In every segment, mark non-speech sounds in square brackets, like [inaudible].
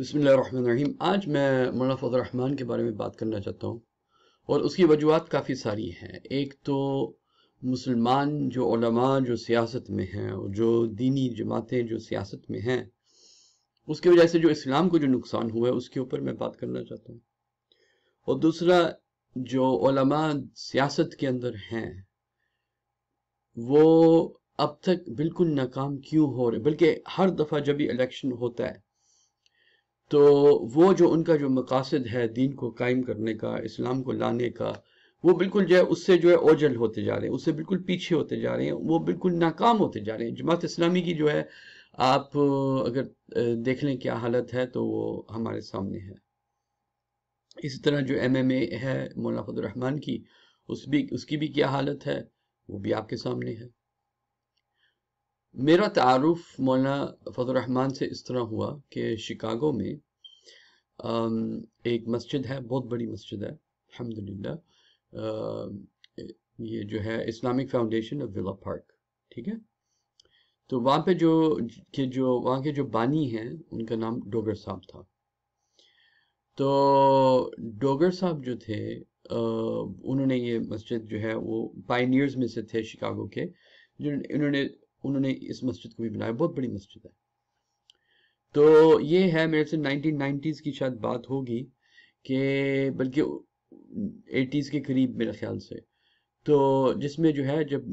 बसमीम आज मैं मौलाना फजल रहमान के बारे में बात करना चाहता हूँ और उसकी वजूहत काफ़ी सारी हैं एक तो मुसलमान जो जो सियासत में हैं और जो दीनी जमातें जो सियासत में हैं उसकी वजह से जो इस्लाम को जो नुकसान हुआ है उसके ऊपर मैं बात करना चाहता हूँ और दूसरा जो सियासत के अंदर हैं वो अब तक बिल्कुल नाकाम क्यों हो रहे बल्कि हर दफ़ा जब भी इलेक्शन होता है तो वो जो उनका जो मकासद है दीन को कायम करने का इस्लाम को लाने का वो बिल्कुल जो है उससे जो है ओझल होते जा रहे हैं उससे बिल्कुल पीछे होते जा रहे हैं वो बिल्कुल नाकाम होते जा रहे हैं जमात इस्लामी की जो है आप अगर देख लें क्या हालत है तो वो हमारे सामने है इसी तरह जो एम एम ए है मौला फजल रहमान की उस भी उसकी भी क्या हालत है वो भी आपके सामने है मेरा तारुफ मौलाना फजलरहमान से इस तरह हुआ कि शिकागो में एक मस्जिद है बहुत बड़ी मस्जिद है अलहमदिल्ला ये जो है Islamic foundation of villa park ठीक है तो वहाँ पे जो के जो वहाँ के जो बानी हैं उनका नाम डोगर साहब था तो डोगर साहब जो थे उन्होंने ये मस्जिद जो है वो पाइनियर्स में से थे शिकागो के जो इन्होंने उन्होंने इस मस्जिद को भी बनाया बहुत बड़ी मस्जिद है तो ये है मेरे से नाइनटीन 1990s की शायद बात होगी कि बल्कि एटीज़ के करीब मेरे ख्याल से तो जिसमें जो है जब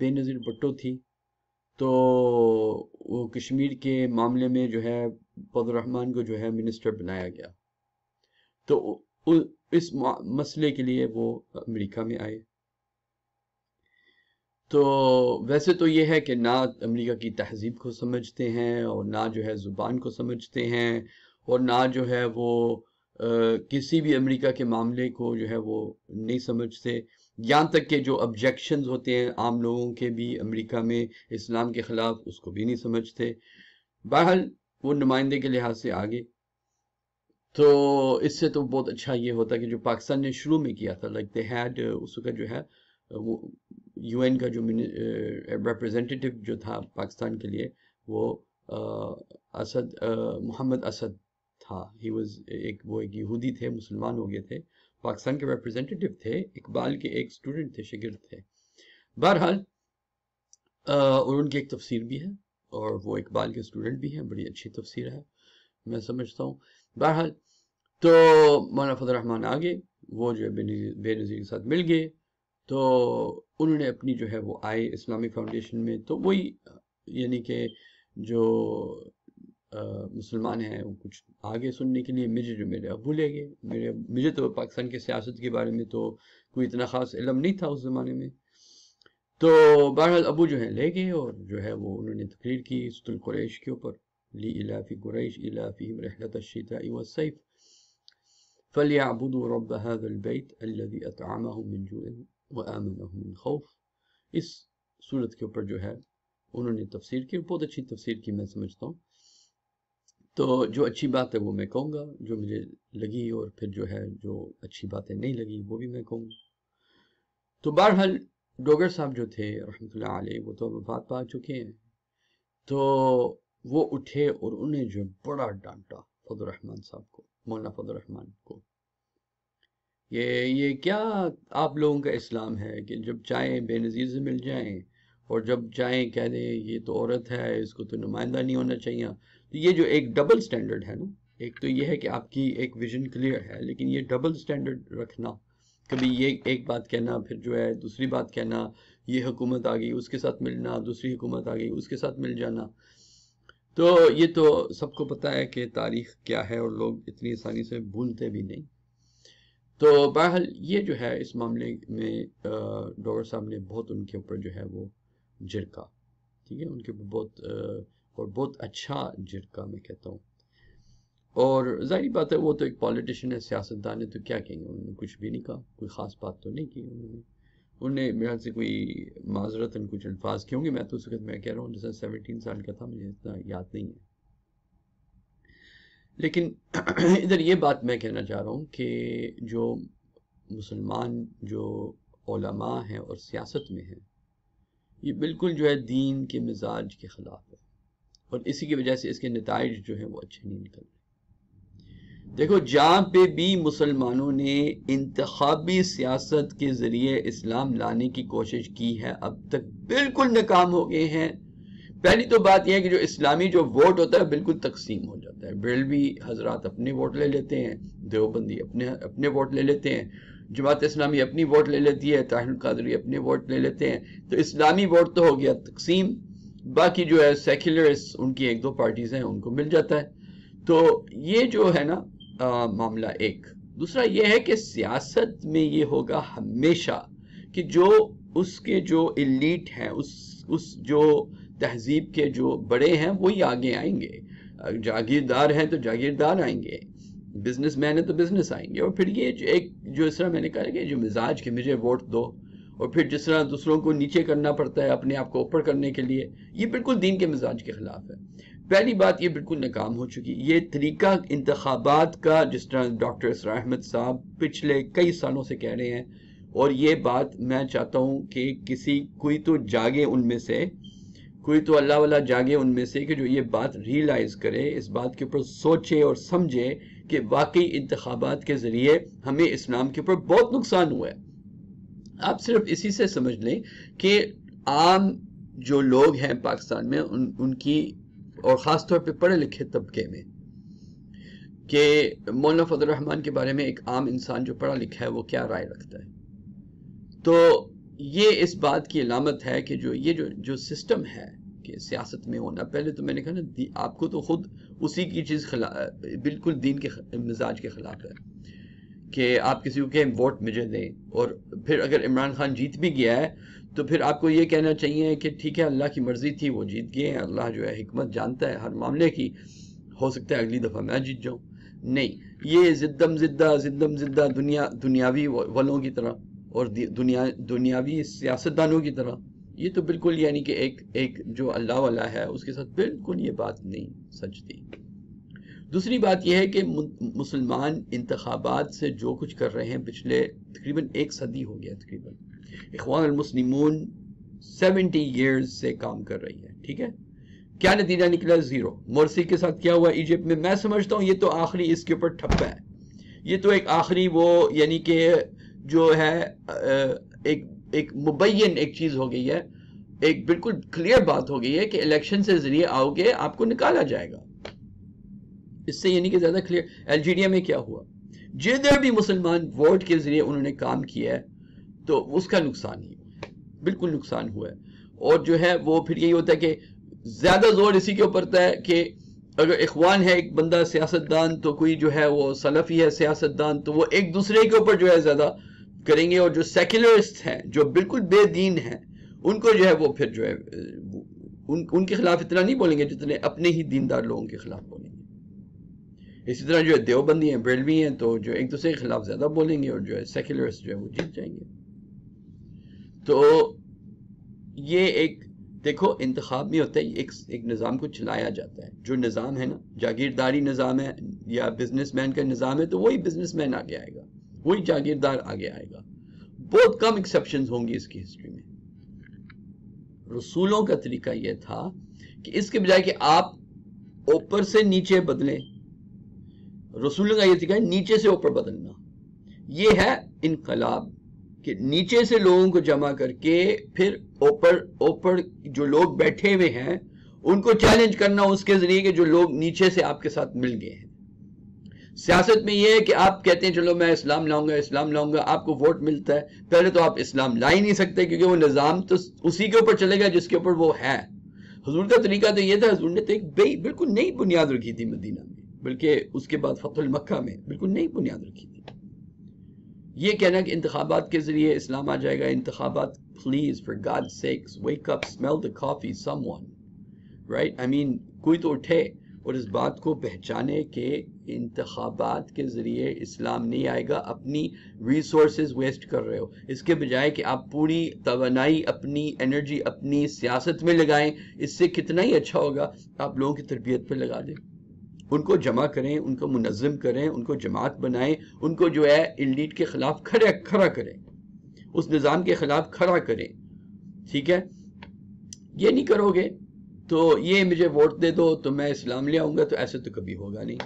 बेनज़ीर भुट्टो थी तो वो कश्मीर के मामले में जो है रहमान को जो है मिनिस्टर बनाया गया तो उ, इस मसले के लिए वो अमेरिका में आए तो वैसे तो ये है कि ना अमेरिका की तहजीब को समझते हैं और ना जो है ज़ुबान को समझते हैं और ना जो है वो आ, किसी भी अमेरिका के मामले को जो है वो नहीं समझते यहाँ तक के जो ऑब्जेक्शन होते हैं आम लोगों के भी अमेरिका में इस्लाम के ख़िलाफ़ उसको भी नहीं समझते बहरहाल वो नुमाइंदे के लिहाज से आगे तो इससे तो बहुत अच्छा ये होता कि जो पाकिस्तान ने शुरू में किया था लाइक दे हैड उस वक्त जो है वो यूएन का जो रिप्रेजेंटेटिव जो था पाकिस्तान के लिए वो असद मोहम्मद असद था ही वाज एक वो एक यहूदी थे मुसलमान हो गए थे पाकिस्तान के रिप्रेजेंटेटिव थे इकबाल के एक स्टूडेंट थे शिगिर थे बहरहाल और उनकी एक तफसीर भी है और वो इकबाल के स्टूडेंट भी हैं बड़ी अच्छी तफसीर है मैं समझता हूँ बहरहाल तो मौलाना फजल रहमान आ गए वो जो है बेनज़ीर के साथ मिल गए तो उन्होंने अपनी जो है वो आए इस्लामिक फाउंडेशन में तो वही यानी कि जो मुसलमान हैं वो कुछ आगे सुनने के लिए मुझे जो मेरे अबू ले गए मेरे मुझे तो पाकिस्तान के सियासत के बारे में तो कोई इतना ख़ास इलम नहीं था उस ज़माने में तो बहरहाल अबू जो है ले गए और जो है वो उन्होंने तकरीर की सतुलकुरैश के ऊपर ली इलाफ़ी कुरैश इलाफ़ी रहलत शीता वसैफ़ फलियाबुद रब हज़ल बैत अल्लज़ी अतआमहुम मिन व मिन खौफ इस सूरत के ऊपर जो है उन्होंने तफसीर की बहुत अच्छी तफसीर की मैं समझता हूँ तो जो अच्छी बात है वो मैं कहूँगा जो मुझे लगी और फिर जो है जो अच्छी बातें नहीं लगी वो भी मैं कहूँगा तो बहरहाल डोगर साहब जो थे रहमत वो तो बात पा चुके हैं तो वो उठे और उन्हें जो बड़ा डांटा फजलरहमान साहब को मौलाना फजलरहमान को ये ये क्या आप लोगों का इस्लाम है कि जब चाहें बेनज़ीर से मिल जाएं और जब चाहें कह दें ये तो औरत है इसको तो नुमाइंदा नहीं होना चाहिए तो ये जो एक डबल स्टैंडर्ड है ना एक तो ये है कि आपकी एक विजन क्लियर है लेकिन ये डबल स्टैंडर्ड रखना कभी ये एक बात कहना फिर जो है दूसरी बात कहना ये हुकूमत आ गई उसके साथ मिलना दूसरी हुकूमत आ गई उसके साथ मिल जाना तो ये तो सबको पता है कि तारीख क्या है और लोग इतनी आसानी से भूलते भी नहीं तो बहरहाल ये जो है इस मामले में डॉक्टर साहब ने बहुत उनके ऊपर जो है वो झिरका ठीक है उनके ऊपर बहुत और बहुत अच्छा झिरका मैं कहता हूँ और जाहिर बात है वो तो एक पॉलिटिशियन है सियासतदान है तो क्या कहेंगे उन्होंने कुछ भी नहीं कहा कोई ख़ास बात तो नहीं की उन्होंने उन्होंने मेरे से कोई माजरतन कुछ अल्फाज किए होंगे मैं तो उस वक्त मैं कह रहा हूँ जैसे सेवनटीन साल का था मुझे इतना याद नहीं है लेकिन [clears throat] इधर ये बात मैं कहना चाह रहा हूँ कि जो मुसलमान जो ओलमा हैं और सियासत में हैं ये बिल्कुल जो है दीन के मिजाज के ख़िलाफ़ है और इसी की वजह से इसके नतज जो हैं वो अच्छे नहीं निकल रहे देखो जहाँ पे भी मुसलमानों ने इंतबी सियासत के ज़रिए इस्लाम लाने की कोशिश की है अब तक बिल्कुल नाकाम हो गए हैं पहली तो बात यह है कि जो इस्लामी जो वोट होता है बिल्कुल तकसीम हो जाता है बेलवी हजरात अपने वोट ले लेते हैं देवबंदी अपने अपने वोट ले लेते हैं जमात इस्लामी अपनी वोट ले लेती है ताहिल कादरी अपने वोट ले लेते हैं तो इस्लामी वोट तो हो गया तकसीम बाकी जो है सेक्युलरिस्ट उनकी एक दो पार्टीज़ हैं उनको मिल जाता है तो ये जो है ना मामला एक दूसरा ये है कि सियासत में ये होगा हमेशा कि जो उसके जो इलीट हैं उस उस जो तहजीब के जो बड़े हैं वही आगे आएंगे जागीरदार हैं तो जागीरदार आएंगे बिजनेस मैन है तो बिजनेस आएंगे और फिर ये जो एक जो इस तरह मैंने कहा कि जो मिजाज के मुझे वोट दो और फिर जिस तरह दूसरों को नीचे करना पड़ता है अपने आप को ऊपर करने के लिए ये बिल्कुल दीन के मिजाज के ख़िलाफ़ है पहली बात ये बिल्कुल नाकाम हो चुकी ये तरीका इंतबात का जिस तरह डॉक्टर इसरा अहमद साहब पिछले कई सालों से कह रहे हैं और ये बात मैं चाहता हूँ कि किसी कोई तो जागे उनमें से कोई तो अल्लाह वाला जागे उनमें से कि जो ये बात रियलाइज़ करे इस बात के ऊपर सोचे और समझे कि वाकई इंतबात के ज़रिए हमें इस्लाम के ऊपर बहुत नुकसान हुआ है आप सिर्फ इसी से समझ लें कि आम जो लोग हैं पाकिस्तान में उन उनकी और ख़ास तौर पे पढ़े लिखे तबके में कि मौलाना फजल रहमान के बारे में एक आम इंसान जो पढ़ा लिखा है वो क्या राय रखता है तो ये इस बात की अलामत है कि जो ये जो जो सिस्टम है कि सियासत में होना पहले तो मैंने कहा ना आपको तो खुद उसी की चीज़ खिला बिल्कुल दीन के मिजाज के खिलाफ है कि आप किसी को कहें वोट मुझे दें और फिर अगर इमरान खान जीत भी गया है तो फिर आपको ये कहना चाहिए कि ठीक है अल्लाह की मर्ज़ी थी वो जीत गए हैं अल्लाह जो है हमत जानता है हर मामले की हो सकता है अगली दफ़ा मैं जीत जाऊँ नहीं ये जिद्दम जिद्दा जिद्दम जिद्दा दुनिया दुनियावी वलों की तरह और दुनिया दुनियावी सियासतदानों की तरह ये तो बिल्कुल यानी कि एक एक जो अल्लाह वाला है उसके साथ बिल्कुल ये बात नहीं सचती दूसरी बात यह है कि मुसलमान इंतबात से जो कुछ कर रहे हैं पिछले तकरीबन एक सदी हो गया तकरीबन इखवानमसलिमून सेवेंटी ईयर्स से काम कर रही है ठीक है क्या नतीजा निकला ज़ीरो मोरसी के साथ क्या हुआ इजिप्ट में मैं समझता हूँ ये तो आखिरी इसके ऊपर ठप्पा है ये तो एक आखिरी वो यानी कि जो है एक एक मुबैन एक चीज़ हो गई है एक बिल्कुल क्लियर बात हो गई है कि इलेक्शन से जरिए आओगे आपको निकाला जाएगा इससे यानी कि ज़्यादा क्लियर अल्जीरिया में क्या हुआ जिधर भी मुसलमान वोट के ज़रिए उन्होंने काम किया है तो उसका नुकसान ही बिल्कुल नुकसान हुआ है और जो है वो फिर यही होता है कि ज़्यादा जोर इसी के ऊपर है कि अगर इखवान है एक बंदा सियासतदान तो कोई जो है वो सलफ़ी है सियासतदान तो वो एक दूसरे के ऊपर जो है ज़्यादा करेंगे और जो सेक्युलरिस्ट हैं जो बिल्कुल बेदीन हैं उनको जो है वो फिर जो है उन उनके खिलाफ इतना नहीं बोलेंगे जितने अपने ही दीनदार लोगों के खिलाफ बोलेंगे इसी तरह जो है देवबंदी हैं बेलवी हैं तो जो एक दूसरे के खिलाफ ज़्यादा बोलेंगे और जो है सेक्युलरिस्ट जो है वो जीत जाएंगे तो ये एक देखो इंतखब में होता है एक एक निज़ाम को चलाया जाता है जो निज़ाम है ना जागीरदारी निज़ाम है या बिजनेस मैन का निज़ाम है तो वही बिजनेस मैन आगे आएगा वही जागीरदार आगे आएगा बहुत कम एक्सेप्शन होंगी इसकी हिस्ट्री में रसूलों का तरीका यह था कि इसके बजाय कि आप ऊपर से नीचे बदलें रसूलों का यह तरीका है नीचे से ऊपर बदलना यह है इनकलाब कि नीचे से लोगों को जमा करके फिर ऊपर ऊपर जो लोग बैठे हुए हैं उनको चैलेंज करना उसके जरिए कि जो लोग नीचे से आपके साथ मिल गए हैं सियासत में ये है कि आप कहते हैं चलो मैं इस्लाम लाऊंगा इस्लाम लाऊंगा आपको वोट मिलता है पहले तो आप इस्लाम ला ही नहीं सकते क्योंकि वो निज़ाम तो उसी के ऊपर चलेगा जिसके ऊपर वो है हजूर का तरीका तो ये था हजूर ने तो एक बिल्कुल नई बुनियाद रखी थी मदीना में बल्कि उसके बाद फतुल मक्का में बिल्कुल नई बुनियाद रखी थी ये कहना कि इंतबात के जरिए इस्लाम आ जाएगा इंतबात please for God's sake wake up smell the coffee someone right I mean कोई तो उठे और इस बात को पहचाने के इंतबात के ज़रिए इस्लाम नहीं आएगा अपनी रिसोर्स वेस्ट कर रहे हो इसके बजाय कि आप पूरी तोनाई अपनी एनर्जी अपनी सियासत में लगाएं इससे कितना ही अच्छा होगा आप लोगों की तरबियत पर लगा दें उनको जमा करें उनको मुनज़म करें उनको जमात बनाएं उनको जो है इलीट के ख़िलाफ़ खड़े खड़ा करें उस निज़ाम के ख़िलाफ़ खड़ा करें ठीक है ये नहीं करोगे तो ये मुझे वोट दे दो तो मैं इस्लाम ले आऊँगा तो ऐसे तो कभी होगा नहीं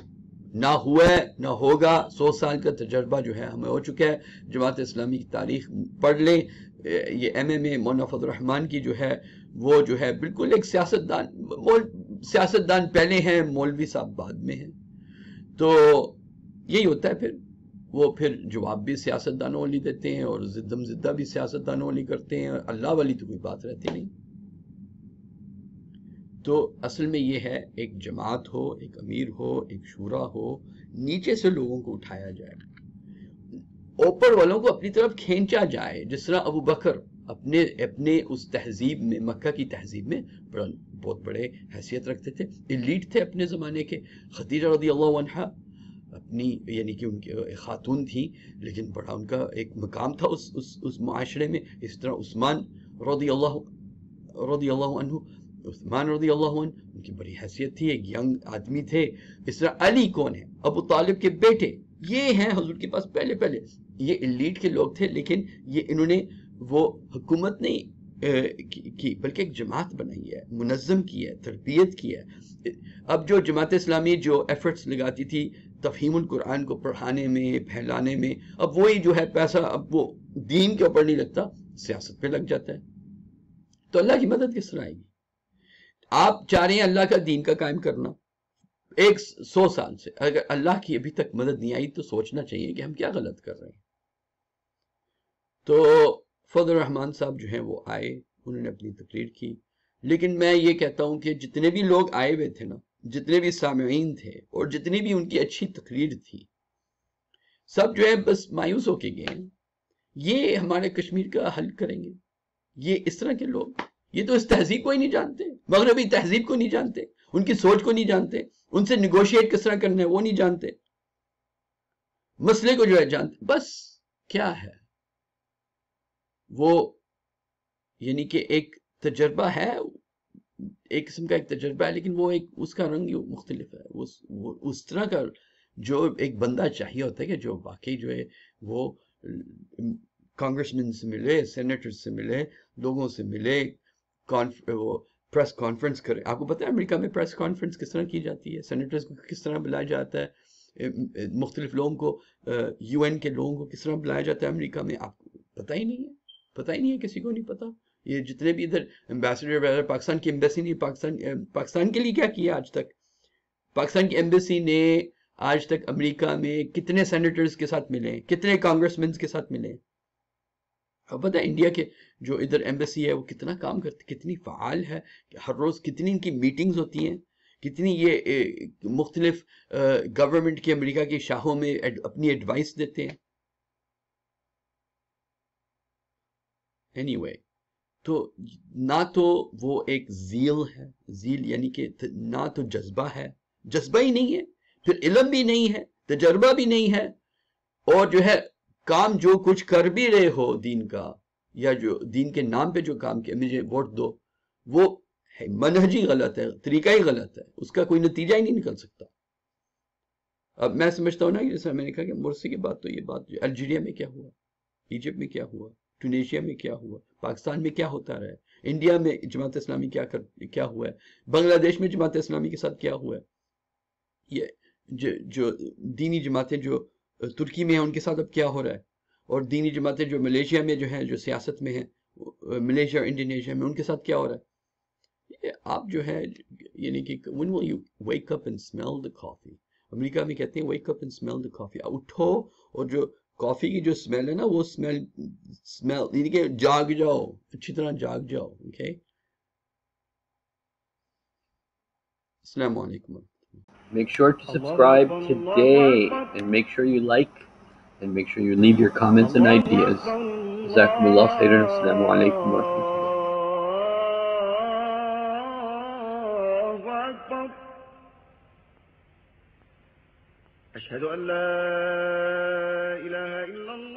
ना हुआ है ना होगा सौ साल का तजर्बा जो है हमें हो चुका है जमात इस्लामी की तारीख पढ़ लें ये एम एम ए मौना रहमान की जो है वो जो है बिल्कुल एक सियासतदान सियासतदान पहले हैं मौलवी साहब बाद में हैं तो यही होता है फिर वो फिर जवाब भी सियासतदानों वाली देते हैं और जिद्दम जिद्दा भी सियासतदानों वाली करते हैं अल्लाह वाली तो कोई बात रहती नहीं तो असल में ये है एक जमात हो एक अमीर हो एक शूरा हो नीचे से लोगों को उठाया जाए ऊपर वालों को अपनी तरफ खींचा जाए जिस तरह अबू बकर अपने अपने उस तहजीब में मक्का की तहजीब में बड़ा बहुत बड़े हैसियत रखते थे इलीट थे अपने ज़माने के खदीजा रदी अल्लाह अपनी यानी कि उनकी खातून थी लेकिन बड़ा उनका एक मकाम था उस उस उस माशरे में इस तरह उस्मान रदी अल्लाह रदी अल्लाह उस्मान रजी उनकी बड़ी हैसियत थी एक यंग आदमी थे इसरा अली कौन है अबू तालिब के बेटे ये हैं हजूर के पास पहले पहले ये इलीट के लोग थे लेकिन ये इन्होंने वो हुकूमत नहीं की, बल्कि एक जमात बनाई है मुनज़म की है तरबियत की है अब जो जमात इस्लामी जो एफर्ट्स लगाती थी तफहीम कुरान को पढ़ाने में फैलाने में अब वही जो है पैसा अब वो दीन के ऊपर नहीं लगता सियासत पे लग जाता है तो अल्लाह की मदद किस तरह आएगी आप चाह रहे हैं अल्लाह का दीन का कायम करना एक सौ साल से अगर अल्लाह की अभी तक मदद नहीं आई तो सोचना चाहिए कि हम क्या गलत कर रहे हैं तो फजल रहमान साहब जो हैं वो आए उन्होंने अपनी तकरीर की लेकिन मैं ये कहता हूँ कि जितने भी लोग आए हुए थे ना जितने भी सामीन थे और जितनी भी उनकी अच्छी तकरीर थी सब जो है बस मायूस होके गए ये हमारे कश्मीर का हल करेंगे ये इस तरह के लोग ये तो इस तहजीब को ही नहीं जानते मगरबी तहजीब को नहीं जानते उनकी सोच को नहीं जानते उनसे निगोशिएट किस तरह करना है वो नहीं जानते मसले को जो है जानते बस क्या है वो यानी कि एक तजर्बा है एक किस्म का एक तजर्बा है लेकिन वो एक उसका रंग मुख्तलिफ है उस वो उस तरह का जो एक बंदा चाहिए होता है कि जो वाकई जो है वो कांग्रेसमैन से मिले सेनेटर से मिले लोगों से मिले वो प्रेस कॉन्फ्रेंस करें आपको पता है अमेरिका में प्रेस कॉन्फ्रेंस किस तरह की जाती है सेनेटर्स को किस तरह बुलाया जाता है मुख्तलिफ लोगों को यू एन के लोगों को किस तरह बुलाया जाता है अमरीका में आपको पता ही नहीं है पता ही नहीं है किसी को नहीं पता ये जितने भी इधर एम्बेसडर वगैरह पाकिस्तान की एम्बेसी ने पाकिस्तान पाकिस्तान के लिए क्या किया आज तक पाकिस्तान की एम्बेसी ने आज तक अमेरिका में कितने सेनेटर्स के साथ मिले कितने कांग्रेसमैन के साथ मिले है इंडिया के जो इधर एम्बेसी है वो कितना काम करती कितनी फ़ाल है हर रोज़ कितनी इनकी मीटिंग्स होती हैं कितनी ये मुख्तलिफ गवर्नमेंट की अमेरिका की शाहों में एड, अपनी एडवाइस देते हैं एनीवे anyway, तो ना तो वो एक जील है जील यानी कि ना तो जज्बा है जज्बा ही नहीं है फिर इलम भी नहीं है तजर्बा भी नहीं है और जो है काम जो कुछ कर भी रहे हो दीन का या जो दीन के नाम पे जो काम किया मुझे वोट दो वो है मनहज ही गलत है तरीका ही गलत है उसका कोई नतीजा ही नहीं निकल सकता अब मैं समझता हूँ ना कि जैसे मैंने कहा कि मुर्सी की बात तो ये बात अल्जीरिया में क्या हुआ इजिप्ट में क्या हुआ टूनेशिया में क्या हुआ पाकिस्तान में क्या होता रहा है इंडिया में जमात इस्लामी क्या कर क्या हुआ है बांग्लादेश में जमात इस्लामी के साथ क्या हुआ है ये जो, जो दीनी जमातें जो तुर्की में है उनके साथ अब क्या हो रहा है और दीनी जमातें जो मलेशिया में जो हैं जो सियासत में हैं मलेशिया और इंडोनेशिया में उनके साथ क्या हो रहा है आप जो है यानी कि वन वो you wake up and smell the coffee America में कहते हैं wake up and smell the coffee उठो और जो कॉफ़ी की जो स्मेल है ना वो स्मेल स्मेल यानी कि जाग जाओ अच्छी तरह जाग जाओ ओके okay? अलैक्म Make sure to subscribe today and make sure you like and make sure you leave your comments and ideas. Jazakumullah khairan. Assalamu أشهد أن لا إله إلا الله